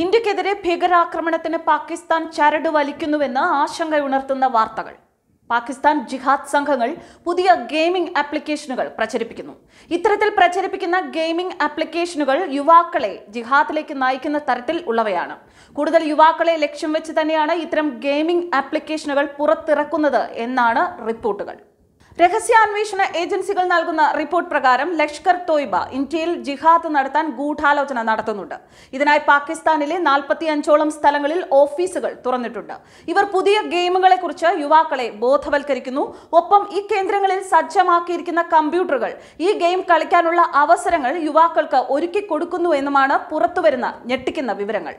ഇന്ത്യക്കെതിരെ ഭീകരാക്രമണത്തിന് പാകിസ്ഥാൻ ചരട് വലിക്കുന്നുവെന്ന് ആശങ്കയുണർത്തുന്ന വാർത്തകൾ പാകിസ്ഥാൻ ജിഹാദ് സംഘങ്ങൾ പുതിയ ഗെയിമിംഗ് ആപ്ലിക്കേഷനുകൾ പ്രചരിപ്പിക്കുന്നു ഇത്തരത്തിൽ പ്രചരിപ്പിക്കുന്ന ഗെയിമിംഗ് ആപ്ലിക്കേഷനുകൾ യുവാക്കളെ ജിഹാദിലേക്ക് നയിക്കുന്ന തരത്തിൽ ഉള്ളവയാണ് കൂടുതൽ യുവാക്കളെ ലക്ഷ്യം വെച്ച് തന്നെയാണ് ഇത്തരം ഗെയിമിംഗ് ആപ്ലിക്കേഷനുകൾ പുറത്തിറക്കുന്നത് എന്നാണ് റിപ്പോർട്ടുകൾ രഹസ്യാന്വേഷണ ഏജൻസികൾ നൽകുന്ന റിപ്പോർട്ട് പ്രകാരം ലഷ്കർ തോയ്ബ ഇന്ത്യയിൽ ജിഹാദ് നടത്താൻ ഗൂഢാലോചന നടത്തുന്നുണ്ട് ഇതിനായി പാകിസ്ഥാനിലെ നാൽപ്പത്തി അഞ്ചോളം സ്ഥലങ്ങളിൽ ഓഫീസുകൾ തുറന്നിട്ടുണ്ട് ഇവർ പുതിയ ഗെയിമുകളെ കുറിച്ച് യുവാക്കളെ ബോധവൽക്കരിക്കുന്നു ഒപ്പം ഈ കേന്ദ്രങ്ങളിൽ സജ്ജമാക്കിയിരിക്കുന്ന കമ്പ്യൂട്ടറുകൾ ഈ ഗെയിം കളിക്കാനുള്ള അവസരങ്ങൾ യുവാക്കൾക്ക് ഒരുക്കി കൊടുക്കുന്നു എന്നുമാണ് പുറത്തുവരുന്ന ഞെട്ടിക്കുന്ന വിവരങ്ങൾ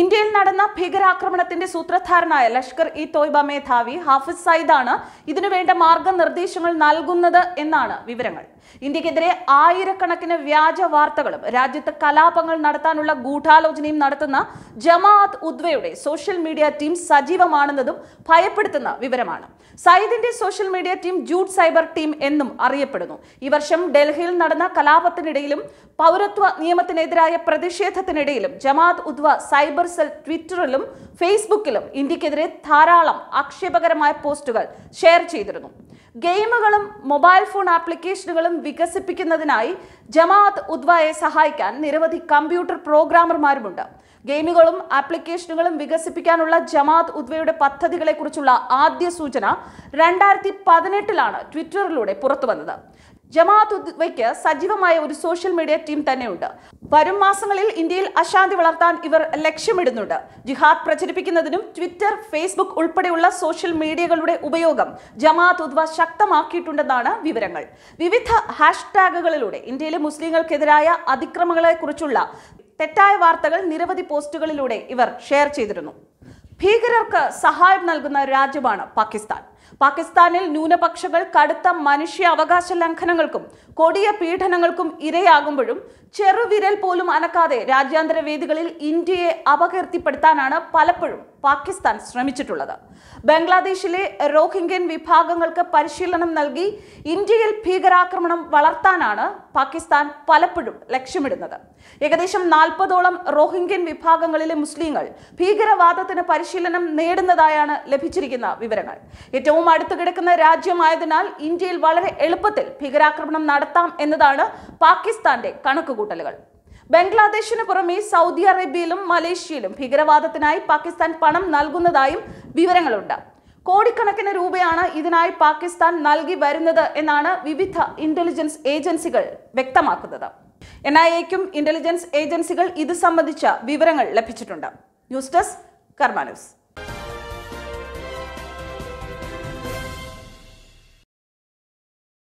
ഇന്ത്യയിൽ നടന്ന ഭീകരാക്രമണത്തിന്റെ സൂത്രധാരനായ ലഷ്കർ ഇ തോയ്ബ മേധാവി ഹാഫിസ് സയ്ദാണ് ഇതിനുവേണ്ട മാർഗനിർദ്ദേശങ്ങൾ നൽകുന്നത് എന്നാണ് വിവരങ്ങൾ ഇന്ത്യക്കെതിരെ ആയിരക്കണക്കിന് വ്യാജ വാർത്തകളും രാജ്യത്ത് കലാപങ്ങൾ നടത്താനുള്ള ഗൂഢാലോചനയും നടത്തുന്ന ജമാഅത്ത് ഉദ്വയുടെ സോഷ്യൽ മീഡിയ ടീം സജീവമാണെന്നതും ഭയപ്പെടുത്തുന്ന വിവരമാണ് സയ്യിദിന്റെ social media team JuD cyber team എന്നും അറിയപ്പെടുന്നു ഈ വർഷം ഡൽഹിയിൽ നടന്ന കലാപത്തിനിടയിലും പൗരത്വ നിയമത്തിനെതിരായ പ്രതിഷേധത്തിനിടയിലും ജമാഅത്ത് ഉദ്വ സൈബർ സെൽ ട്വിറ്ററിലും ഫേസ്ബുക്കിലും ഇന്ത്യക്കെതിരെ ധാരാളം ആക്ഷേപകരമായ പോസ്റ്റുകൾ ഷെയർ ചെയ്തിരുന്നു ഗെയിമുകളും മൊബൈൽ ഫോൺ ആപ്ലിക്കേഷനുകളും വികസിപ്പിക്കുന്നതിനായി ജമാഅത്ത് ഉദ്വയെ സഹായിക്കാൻ നിരവധി കമ്പ്യൂട്ടർ പ്രോഗ്രാമർമാരുമുണ്ട് ഗെയിമുകളും ആപ്ലിക്കേഷനുകളും വികസിപ്പിക്കാനുള്ള ജമാഅത്ത് ഉദ്വയുടെ പദ്ധതികളെക്കുറിച്ചുള്ള ആദ്യ സൂചന രണ്ടായിരത്തി പതിനെട്ടിലാണ് ട്വിറ്ററിലൂടെ പുറത്തുവന്നത് ജമാഅത്ത് ഉദ്വയ്ക്ക് സജീവമായ ഒരു സോഷ്യൽ മീഡിയ ടീം തന്നെയുണ്ട് വരും മാസങ്ങളിൽ ഇന്ത്യയിൽ അശാന്തി വളർത്താൻ ഇവർ ലക്ഷ്യമിടുന്നുണ്ട് ജിഹാദ് പ്രചരിപ്പിക്കുന്നതിനും ട്വിറ്റർ ഫേസ്ബുക്ക് ഉൾപ്പെടെയുള്ള സോഷ്യൽ മീഡിയകളുടെ ഉപയോഗം ജമാഅത്ത് ഉദ്വ ശക്തമാക്കിയിട്ടുണ്ടെന്നാണ് വിവരങ്ങൾ വിവിധ ഹാഷ്ടാഗുകളിലൂടെ ഇന്ത്യയിലെ മുസ്ലിങ്ങൾക്കെതിരായ അതിക്രമങ്ങളെക്കുറിച്ചുള്ള തെറ്റായ വാർത്തകൾ നിരവധി പോസ്റ്റുകളിലൂടെ ഇവർ ഷെയർ ചെയ്തിരുന്നു ഭീകരർക്ക് സഹായം നൽകുന്ന രാജ്യമാണ് പാകിസ്ഥാൻ പാകിസ്ഥാനിൽ ന്യൂനപക്ഷങ്ങൾ കടുത്ത മനുഷ്യ അവകാശ ലംഘനങ്ങൾക്കും കൊടിയ പീഡനങ്ങൾക്കും ഇരയാകുമ്പോഴും ചെറുവിരൽ പോലും അനക്കാതെ രാജ്യാന്തര വേദികളിൽ ഇന്ത്യയെ അപകീർത്തിപ്പെടുത്താനാണ് പലപ്പോഴും പാകിസ്ഥാൻ ശ്രമിച്ചിട്ടുള്ളത് ബംഗ്ലാദേശിലെ റോഹിംഗ്യൻ വിഭാഗങ്ങൾക്ക് പരിശീലനം നൽകി ഇന്ത്യയിൽ ഭീകരാക്രമണം വളർത്താനാണ് പാകിസ്ഥാൻ പലപ്പോഴും ലക്ഷ്യമിടുന്നത് ഏകദേശം നാൽപ്പതോളം റോഹിംഗ്യൻ വിഭാഗങ്ങളിലെ മുസ്ലിങ്ങൾ ഭീകരവാദത്തിന് പരിശീലനം പരിശീലനം നേടുന്നതായാണ് ലഭിച്ചിരിക്കുന്ന വിവരങ്ങൾ ഏറ്റവും അടുത്ത് കിടക്കുന്ന രാജ്യമായതിനാൽ ഇന്ത്യയിൽ വളരെ എളുപ്പത്തിൽ ഭീകരാക്രമണം നടത്താം എന്നതാണ് പാകിസ്ഥാന്റെ കണക്കുകൂട്ടലുകൾ ബംഗ്ലാദേശിന് പുറമെ സൗദി അറേബ്യയിലും മലേഷ്യയിലും ഭീകരവാദത്തിനായി പാകിസ്ഥാൻ പണം നൽകുന്നതായും വിവരങ്ങളുണ്ട് കോടിക്കണക്കിന് രൂപയാണ് ഇതിനായി പാകിസ്ഥാൻ നൽകി വരുന്നത് എന്നാണ് വിവിധ ഇന്റലിജൻസ് ഏജൻസികൾ വ്യക്തമാക്കുന്നത് എൻ ഐ എക്കും ഇന്റലിജൻസ് ഏജൻസികൾ ഇത് സംബന്ധിച്ച വിവരങ്ങൾ ലഭിച്ചിട്ടുണ്ട് ന്യൂസ് ഡെസ്ക് Carmanos.